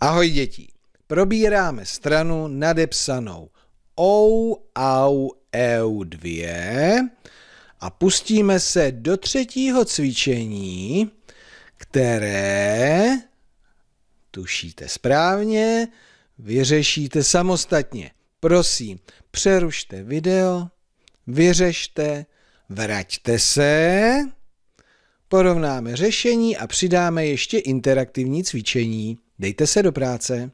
Ahoj děti, probíráme stranu nadepsanou ou, au, eu, dvě a pustíme se do třetího cvičení, které, tušíte správně, vyřešíte samostatně. Prosím, přerušte video, vyřešte, vraťte se, porovnáme řešení a přidáme ještě interaktivní cvičení. Dejte se do práce.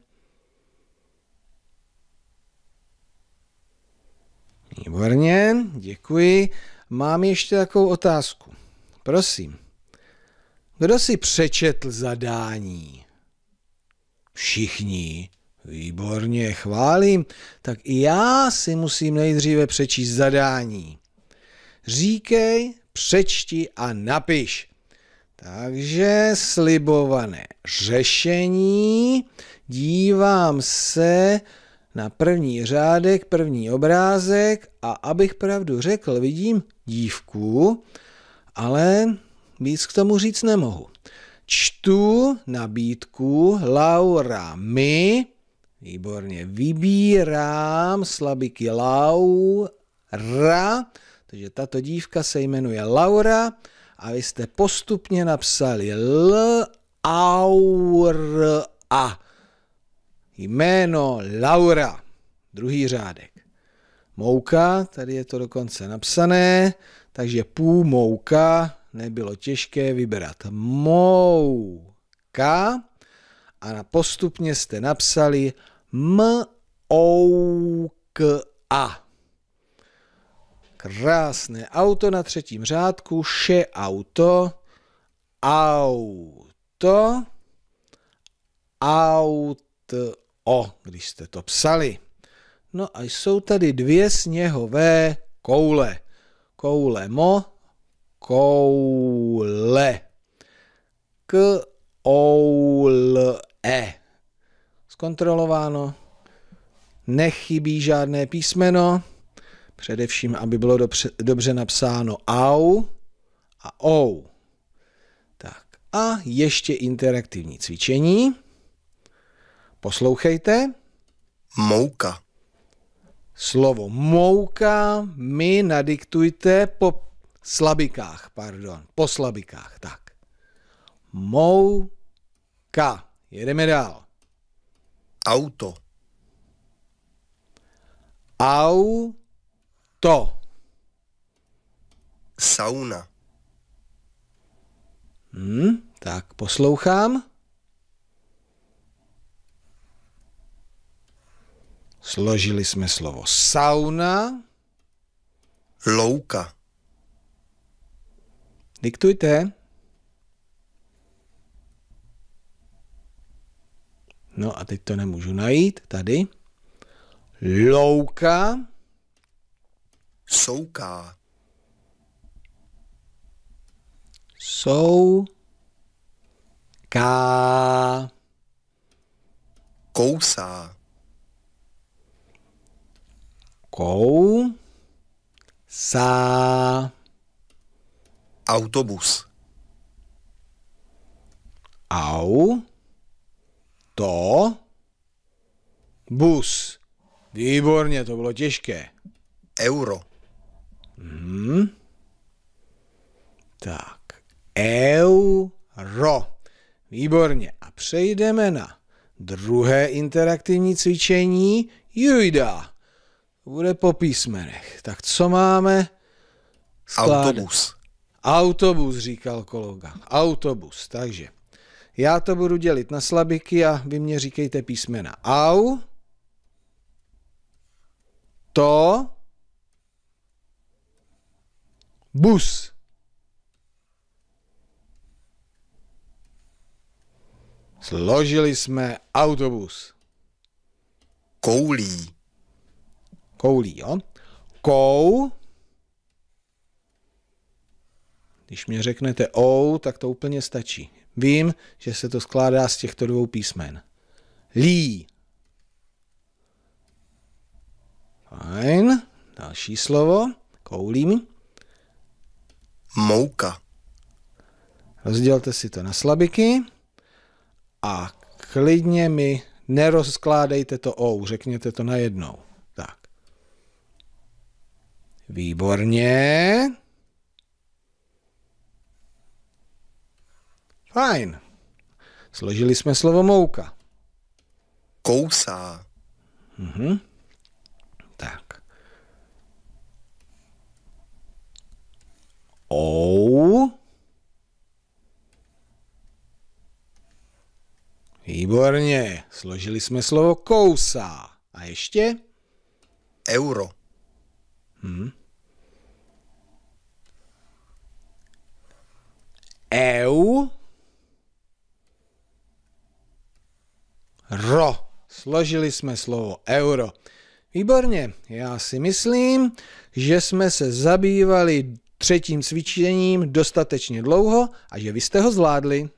Výborně, děkuji. Mám ještě takovou otázku. Prosím, kdo si přečetl zadání? Všichni. Výborně, chválím. Tak i já si musím nejdříve přečíst zadání. Říkej, přečti a napiš. Takže slibované řešení. Dívám se na první řádek, první obrázek a abych pravdu řekl, vidím dívku, ale víc k tomu říct nemohu. Čtu nabídku Laura mi, výborně, vybírám slabiky Laura, takže tato dívka se jmenuje Laura, a vy jste postupně napsali L, aur, a. Jméno Laura, druhý řádek. Mouka, tady je to dokonce napsané, takže pů mouka nebylo těžké vybrat. Mouka a na postupně jste napsali m o k a Krásné auto na třetím řádku, še auto, auto, auto, o, když jste to psali. No a jsou tady dvě sněhové koule. Koule mo, koule. K, oul, e. Zkontrolováno. Nechybí žádné písmeno. Především, aby bylo dobře, dobře napsáno au a ou. Tak a ještě interaktivní cvičení. Poslouchejte. Mouka. Slovo mouka mi nadiktujte po slabikách, pardon, po slabikách, tak. Mouka. Jedeme dál. Auto. Auto. To. Sauna. Hmm, tak poslouchám. Složili jsme slovo sauna. Louka. Diktujte. No a teď to nemůžu najít. Tady. Louka. Souká. Sou. Ká. Kousá. Kou. Sá. Autobus. Au. To. Bus. Výborně, to bylo těžké. Euro. Hmm. Tak, euro. Výborně. A přejdeme na druhé interaktivní cvičení. Jujda. Bude po písmenech. Tak co máme? Skládat. Autobus. Autobus, říkal kolega. Autobus. Takže já to budu dělit na slabiky a vy mě říkejte písmena. Au. To. Bus. Složili jsme autobus. Koulí. Koulí, jo? Kou. Když mě řeknete ou, tak to úplně stačí. Vím, že se to skládá z těchto dvou písmen. Lí. Fajn. Další slovo. Koulím mouka. Rozdělte si to na slabiky a klidně mi nerozkládejte to ou, řekněte to najednou. Tak. Výborně. Fajn. Složili jsme slovo mouka. Kousá. Mhm. O? Výborně, složili jsme slovo kousa. A ještě? Euro. Hmm. EU. Ro. Složili jsme slovo euro. Výborně, já si myslím, že jsme se zabývali třetím cvičením dostatečně dlouho a že vy jste ho zvládli.